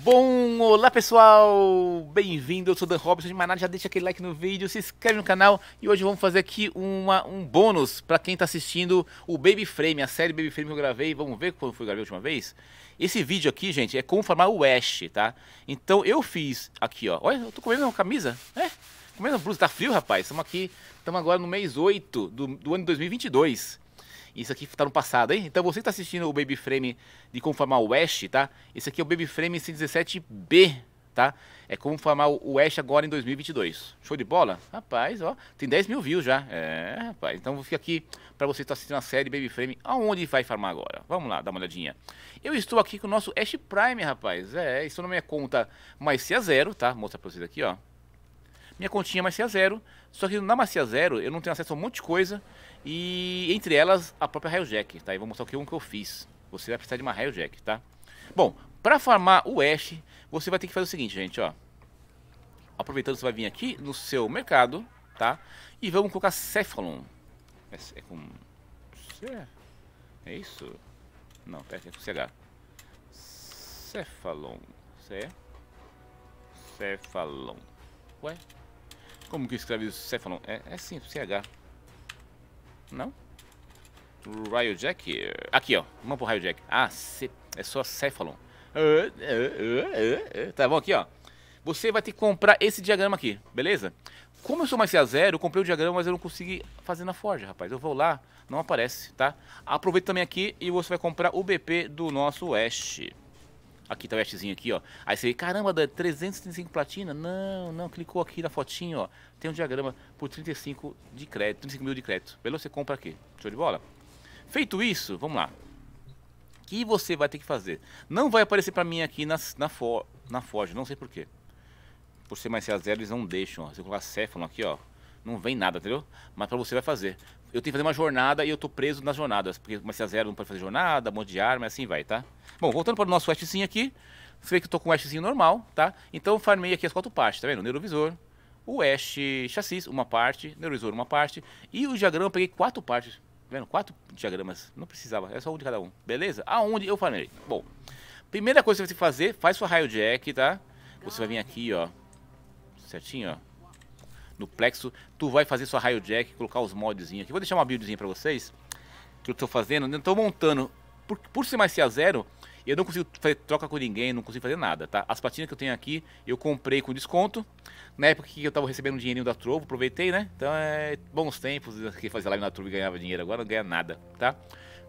Bom, olá pessoal, bem-vindo, eu sou Dan Robson de Maná, já deixa aquele like no vídeo, se inscreve no canal e hoje vamos fazer aqui uma, um bônus para quem está assistindo o Baby Frame, a série Baby Frame que eu gravei, vamos ver quando foi gravei a última vez? Esse vídeo aqui, gente, é como formar o Ash, tá? Então eu fiz aqui, ó, olha, eu tô comendo uma camisa, é? Né? Comendo uma blusa, tá frio rapaz, estamos aqui, estamos agora no mês 8 do, do ano 2022 isso aqui tá no passado, hein? Então você que tá assistindo o Baby Frame de conformar o West, tá? Esse aqui é o Baby Frame 117B, tá? É conformar o West agora em 2022. Show de bola? Rapaz, ó, tem 10 mil views já. É, rapaz. Então vou ficar aqui para você estar tá assistindo a série Baby Frame. Aonde vai farmar agora? Vamos lá, dá uma olhadinha. Eu estou aqui com o nosso Ash Prime, rapaz. É, isso na minha conta Macia Zero, tá? Vou mostrar pra vocês aqui, ó minha continha mais Macia Zero. Só que na Macia Zero eu não tenho acesso a um monte de coisa. E entre elas, a própria Railjack, tá? E vou mostrar aqui um que eu fiz. Você vai precisar de uma Railjack, tá? Bom, pra farmar o Ash, você vai ter que fazer o seguinte, gente, ó. Aproveitando, você vai vir aqui no seu mercado, tá? E vamos colocar Cephalon. É, é com... É isso? Não, pera, é com CH. Cephalon. C... Cephalon. Ué? Como que escreve isso? Cephalon? É, é simples, CH. Não? Raio Jack? Aqui, ó. Vamos pro Raio Jack. Ah, cê... é só Cephalon. tá bom aqui, ó. Você vai ter que comprar esse diagrama aqui, beleza? Como eu sou mais ca zero, eu comprei o diagrama, mas eu não consegui fazer na forja, rapaz. Eu vou lá, não aparece, tá? Aproveita também aqui e você vai comprar o BP do nosso Oeste. Aqui tá o Ashzinho aqui, ó. Aí você vê, caramba, Dan, 335 platina? Não, não, clicou aqui na fotinho, ó. Tem um diagrama por 35 de crédito, 35 mil de crédito. Beleza, você compra aqui. Show de bola? Feito isso, vamos lá. O que você vai ter que fazer? Não vai aparecer pra mim aqui nas, na, fo, na Forge, não sei porquê. Por ser mais a zero, eles não deixam. Ó. Se eu colocar Cefalon aqui, ó, não vem nada, entendeu? Mas pra você vai fazer eu tenho que fazer uma jornada e eu tô preso nas jornadas, porque comecei a zero, não pode fazer jornada, um monte de arma, assim vai, tá? Bom, voltando para o nosso Westzinho aqui, você vê que eu tô com o questzinho normal, tá? Então eu farmei aqui as quatro partes, tá vendo? O neurovisor, o Ash chassis, uma parte, neurovisor, uma parte, e o diagrama eu peguei quatro partes, tá vendo? Quatro diagramas, não precisava, é só um de cada um, beleza? Aonde eu farmei? Bom, primeira coisa que você vai fazer, faz sua raio jack, tá? Você vai vir aqui, ó, certinho, ó no Plexo, tu vai fazer sua raio jack, colocar os mods aqui. Vou deixar uma buildzinha para vocês, que eu estou fazendo, eu estou montando. Por, por ser mais CA0, eu não consigo fazer troca com ninguém, não consigo fazer nada, tá? As platinas que eu tenho aqui, eu comprei com desconto. Na época que eu tava recebendo um dinheirinho da Trovo, aproveitei, né? Então é bons tempos, que fazia live na Trovo e ganhava dinheiro, agora não ganha nada, tá?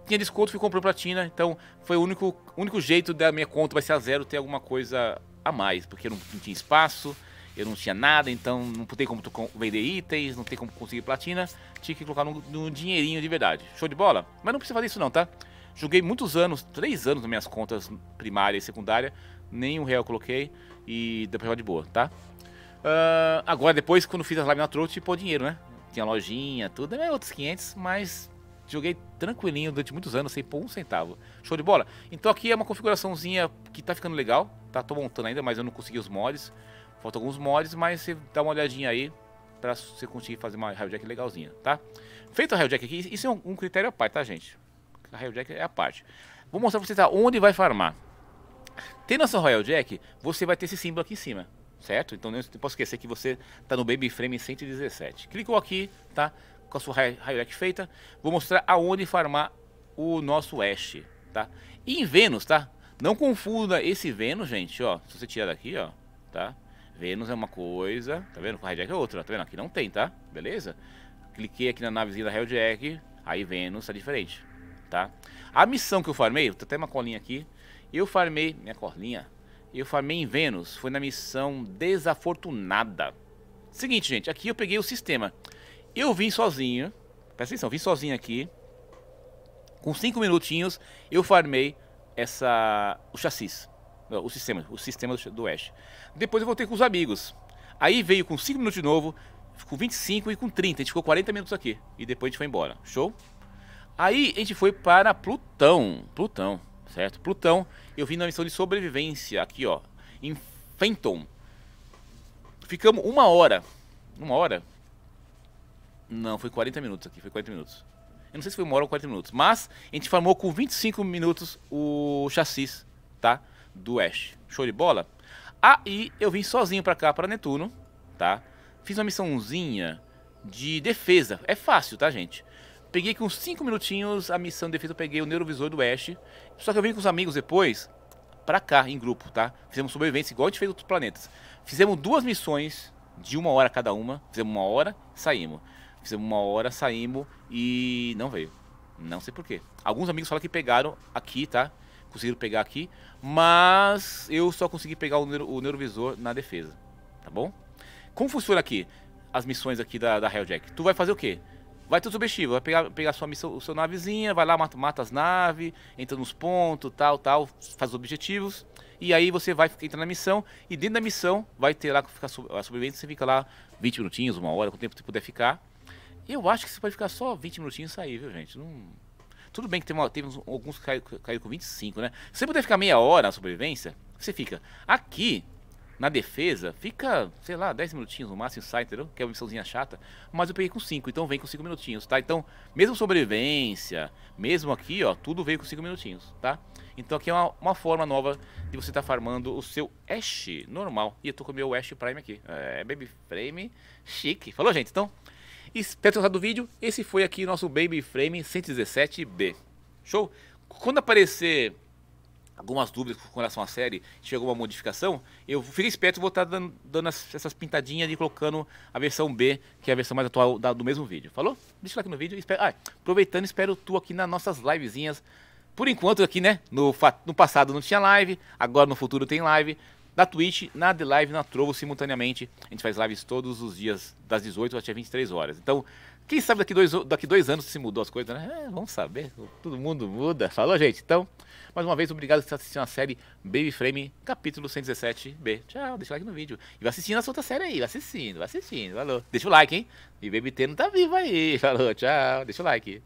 Tinha desconto, fui comprar platina, então foi o único, único jeito da minha conta vai ser a zero ter alguma coisa a mais, porque não, não tinha espaço, eu não tinha nada, então não tem como vender itens, não tem como conseguir platina, tinha que colocar num, num dinheirinho de verdade. Show de bola? Mas não precisa fazer isso não, tá? Joguei muitos anos, três anos nas minhas contas primária e secundária, nem um real coloquei e deu pra jogar de boa, tá? Uh, agora, depois, quando fiz as lives na Trout, pô, dinheiro, né? Tinha lojinha, tudo, é outros 500, mas joguei tranquilinho durante muitos anos, sem pôr um centavo. Show de bola? Então aqui é uma configuraçãozinha que tá ficando legal, tá? Tô montando ainda, mas eu não consegui os mods falta alguns mods, mas você dá uma olhadinha aí pra você conseguir fazer uma Railjack legalzinha, tá? Feito a Railjack aqui, isso é um, um critério à parte, tá, gente? A Railjack é a parte. Vou mostrar pra vocês tá, onde vai farmar. Tendo essa Royal Jack, você vai ter esse símbolo aqui em cima, certo? Então não posso esquecer que você tá no Baby Frame 117. Clicou aqui, tá? Com a sua Royal Jack feita, vou mostrar aonde farmar o nosso Ash, tá? E em Vênus, tá? Não confunda esse Vênus, gente, ó. Se você tirar daqui, ó, tá? Vênus é uma coisa, tá vendo? Com a Jack é outra, tá vendo? Aqui não tem, tá? Beleza? Cliquei aqui na navezinha da Helljack, aí Vênus tá diferente, tá? A missão que eu farmei, tem até uma colinha aqui, eu farmei, minha colinha, eu farmei em Vênus, foi na missão Desafortunada. Seguinte, gente, aqui eu peguei o sistema. Eu vim sozinho, presta atenção, vim sozinho aqui, com 5 minutinhos, eu farmei essa, o chassis o sistema, o sistema do Oeste. Depois eu voltei com os amigos. Aí veio com 5 minutos de novo, com 25 e com 30. A gente ficou 40 minutos aqui. E depois a gente foi embora. Show? Aí a gente foi para Plutão. Plutão, certo? Plutão, eu vim na missão de sobrevivência aqui, ó. Em Fenton. Ficamos uma hora. Uma hora? Não, foi 40 minutos aqui, foi 40 minutos. Eu não sei se foi uma hora ou 40 minutos. Mas a gente formou com 25 minutos o chassis, tá? do Oeste. Show de bola? Aí eu vim sozinho pra cá, pra Netuno, tá? Fiz uma missãozinha de defesa. É fácil, tá, gente? Peguei com 5 minutinhos a missão de defesa, eu peguei o Neurovisor do Oeste. Só que eu vim com os amigos depois pra cá, em grupo, tá? Fizemos sobrevivência, igual a gente fez outros planetas. Fizemos duas missões de uma hora cada uma. Fizemos uma hora, saímos. Fizemos uma hora, saímos e não veio. Não sei porquê. Alguns amigos falam que pegaram aqui, tá? conseguiram pegar aqui, mas eu só consegui pegar o, neuro, o neurovisor na defesa, tá bom? Como funciona aqui as missões aqui da, da Helljack? Tu vai fazer o quê? Vai ter os objetivos, vai pegar, pegar sua missão, sua navezinha, vai lá, mata, mata as naves, entra nos pontos, tal, tal, faz os objetivos. E aí você vai entrar na missão, e dentro da missão vai ter lá ficar a sobrevivência, você fica lá 20 minutinhos, uma hora, quanto tempo você puder ficar. Eu acho que você pode ficar só 20 minutinhos e sair, viu, gente? Não tudo bem que tem, alguns que caiu, caiu com 25, né? Se você puder ficar meia hora na sobrevivência, você fica. Aqui, na defesa, fica, sei lá, 10 minutinhos no máximo, sai, entendeu? Que é uma missãozinha chata. Mas eu peguei com 5, então vem com 5 minutinhos, tá? Então, mesmo sobrevivência, mesmo aqui, ó, tudo veio com 5 minutinhos, tá? Então aqui é uma, uma forma nova de você estar tá farmando o seu Ash normal. E eu tô com o meu Ash Prime aqui. É, Baby Frame, chique. Falou, gente? Então, espero ter gostado do vídeo. Esse foi aqui nosso Baby Frame 117B. Show? Quando aparecer algumas dúvidas com relação à série, chegou uma modificação, eu fico esperto e vou estar tá dando, dando essas pintadinhas e colocando a versão B, que é a versão mais atual da, do mesmo vídeo. Falou? Deixa o like no vídeo. Espero, ah, aproveitando, espero tu aqui nas nossas livezinhas. Por enquanto aqui, né? No, no passado não tinha live, agora no futuro tem live na Twitch, na The Live, na Trovo simultaneamente. A gente faz lives todos os dias, das 18 até 23 horas. Então, quem sabe daqui dois, daqui dois anos se mudou as coisas, né? É, vamos saber, todo mundo muda. Falou, gente? Então, mais uma vez, obrigado por estar assistindo a série Baby Frame, capítulo 117B. Tchau, deixa o like no vídeo. E vai assistindo a outra série aí, vai assistindo, vai assistindo, falou. Deixa o like, hein? E Baby T não tá vivo aí, falou, tchau, deixa o like.